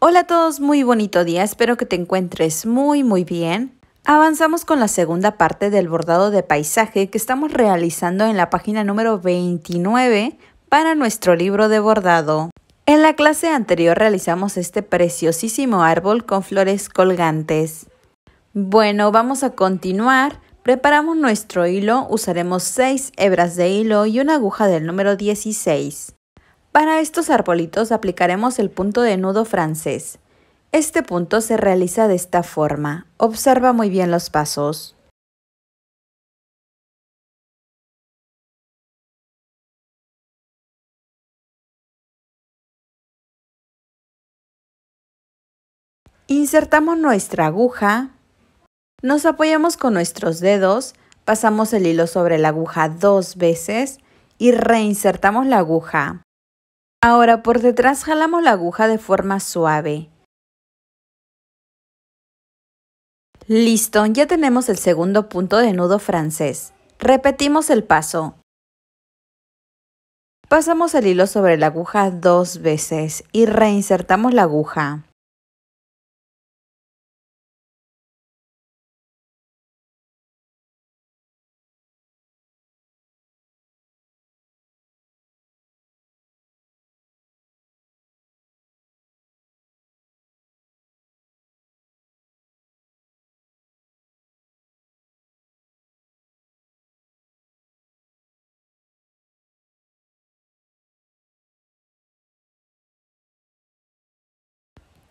Hola a todos, muy bonito día, espero que te encuentres muy muy bien. Avanzamos con la segunda parte del bordado de paisaje que estamos realizando en la página número 29 para nuestro libro de bordado. En la clase anterior realizamos este preciosísimo árbol con flores colgantes. Bueno, vamos a continuar. Preparamos nuestro hilo, usaremos 6 hebras de hilo y una aguja del número 16. Para estos arbolitos aplicaremos el punto de nudo francés. Este punto se realiza de esta forma. Observa muy bien los pasos. Insertamos nuestra aguja, nos apoyamos con nuestros dedos, pasamos el hilo sobre la aguja dos veces y reinsertamos la aguja. Ahora por detrás jalamos la aguja de forma suave. Listo, ya tenemos el segundo punto de nudo francés. Repetimos el paso. Pasamos el hilo sobre la aguja dos veces y reinsertamos la aguja.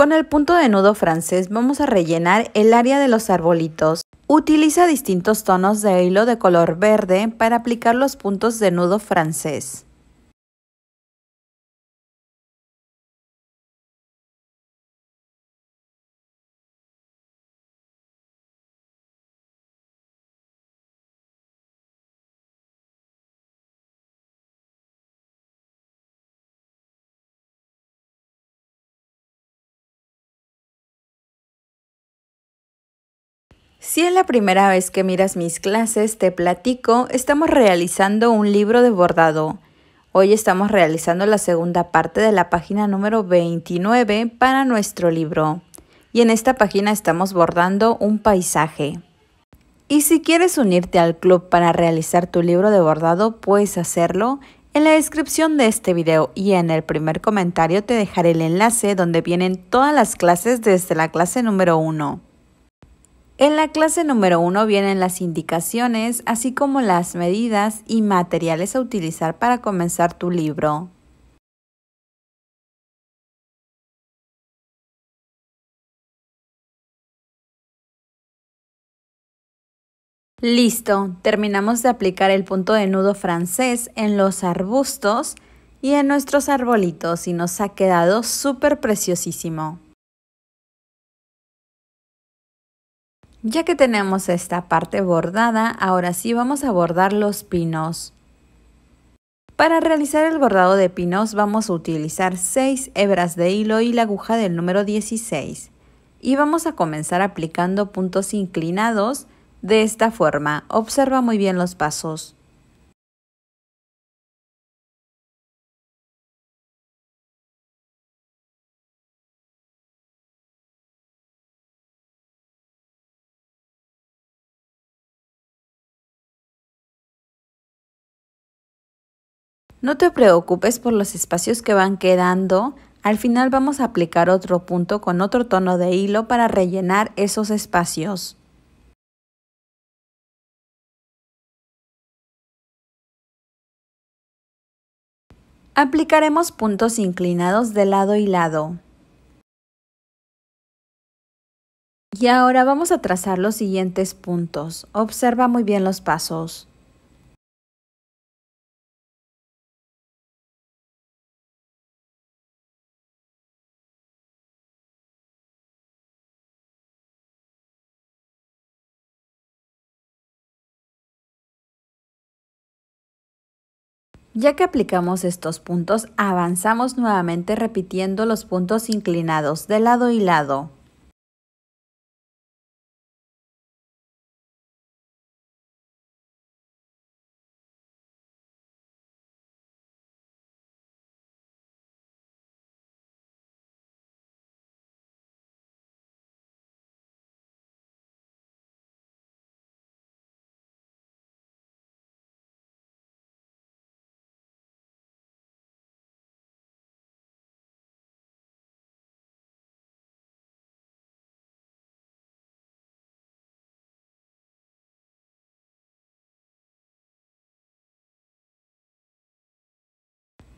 Con el punto de nudo francés vamos a rellenar el área de los arbolitos. Utiliza distintos tonos de hilo de color verde para aplicar los puntos de nudo francés. Si es la primera vez que miras mis clases, te platico, estamos realizando un libro de bordado. Hoy estamos realizando la segunda parte de la página número 29 para nuestro libro. Y en esta página estamos bordando un paisaje. Y si quieres unirte al club para realizar tu libro de bordado, puedes hacerlo. En la descripción de este video y en el primer comentario te dejaré el enlace donde vienen todas las clases desde la clase número 1. En la clase número 1 vienen las indicaciones, así como las medidas y materiales a utilizar para comenzar tu libro. Listo, terminamos de aplicar el punto de nudo francés en los arbustos y en nuestros arbolitos y nos ha quedado súper preciosísimo. Ya que tenemos esta parte bordada, ahora sí vamos a bordar los pinos. Para realizar el bordado de pinos vamos a utilizar 6 hebras de hilo y la aguja del número 16. Y vamos a comenzar aplicando puntos inclinados de esta forma. Observa muy bien los pasos. No te preocupes por los espacios que van quedando. Al final vamos a aplicar otro punto con otro tono de hilo para rellenar esos espacios. Aplicaremos puntos inclinados de lado y lado. Y ahora vamos a trazar los siguientes puntos. Observa muy bien los pasos. Ya que aplicamos estos puntos, avanzamos nuevamente repitiendo los puntos inclinados de lado y lado.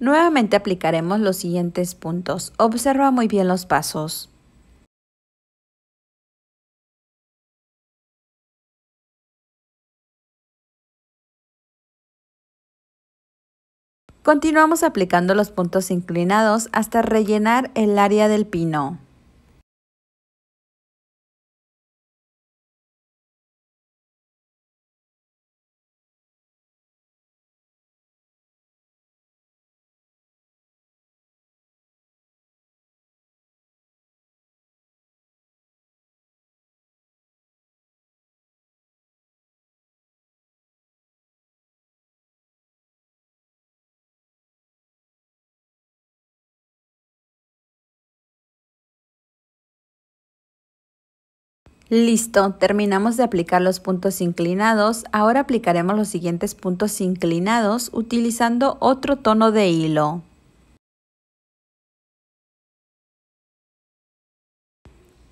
Nuevamente aplicaremos los siguientes puntos. Observa muy bien los pasos. Continuamos aplicando los puntos inclinados hasta rellenar el área del pino. Listo, terminamos de aplicar los puntos inclinados. Ahora aplicaremos los siguientes puntos inclinados utilizando otro tono de hilo.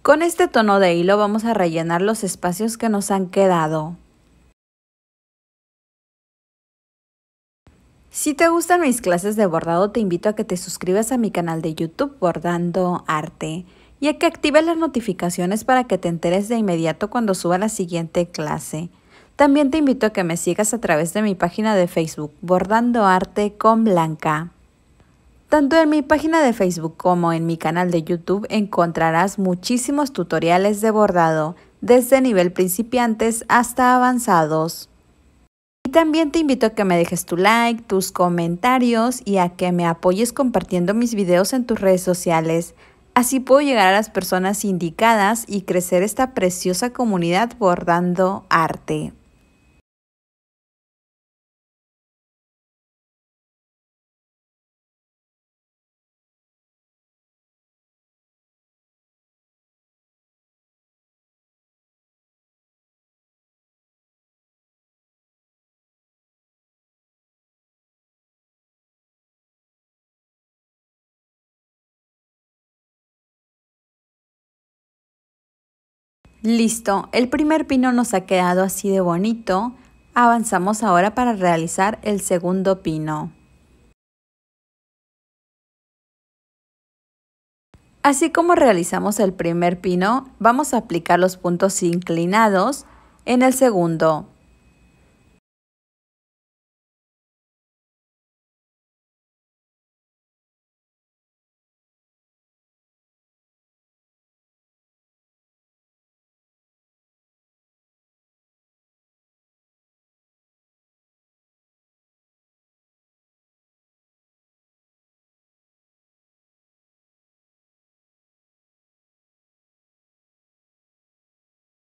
Con este tono de hilo vamos a rellenar los espacios que nos han quedado. Si te gustan mis clases de bordado, te invito a que te suscribas a mi canal de YouTube Bordando Arte y a que actives las notificaciones para que te enteres de inmediato cuando suba la siguiente clase. También te invito a que me sigas a través de mi página de Facebook, Bordando Arte con Blanca. Tanto en mi página de Facebook como en mi canal de YouTube encontrarás muchísimos tutoriales de bordado, desde nivel principiantes hasta avanzados. Y también te invito a que me dejes tu like, tus comentarios y a que me apoyes compartiendo mis videos en tus redes sociales. Así puedo llegar a las personas indicadas y crecer esta preciosa comunidad bordando arte. Listo, el primer pino nos ha quedado así de bonito. Avanzamos ahora para realizar el segundo pino. Así como realizamos el primer pino, vamos a aplicar los puntos inclinados en el segundo.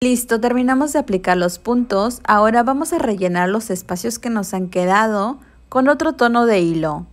Listo, terminamos de aplicar los puntos. Ahora vamos a rellenar los espacios que nos han quedado con otro tono de hilo.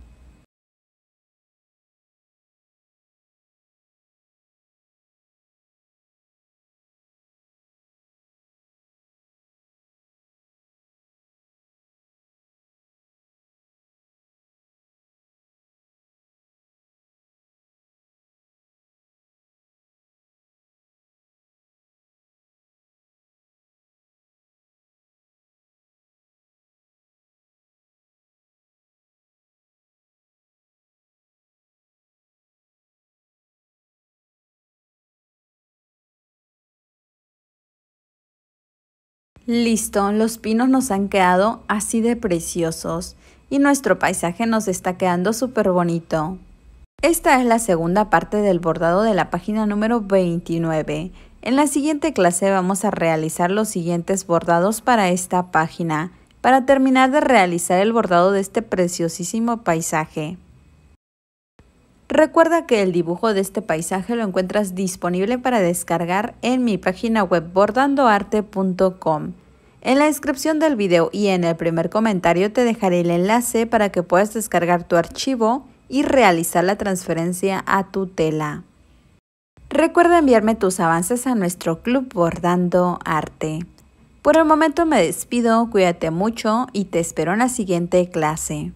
Listo, los pinos nos han quedado así de preciosos y nuestro paisaje nos está quedando súper bonito. Esta es la segunda parte del bordado de la página número 29. En la siguiente clase vamos a realizar los siguientes bordados para esta página, para terminar de realizar el bordado de este preciosísimo paisaje. Recuerda que el dibujo de este paisaje lo encuentras disponible para descargar en mi página web bordandoarte.com. En la descripción del video y en el primer comentario te dejaré el enlace para que puedas descargar tu archivo y realizar la transferencia a tu tela. Recuerda enviarme tus avances a nuestro club Bordando Arte. Por el momento me despido, cuídate mucho y te espero en la siguiente clase.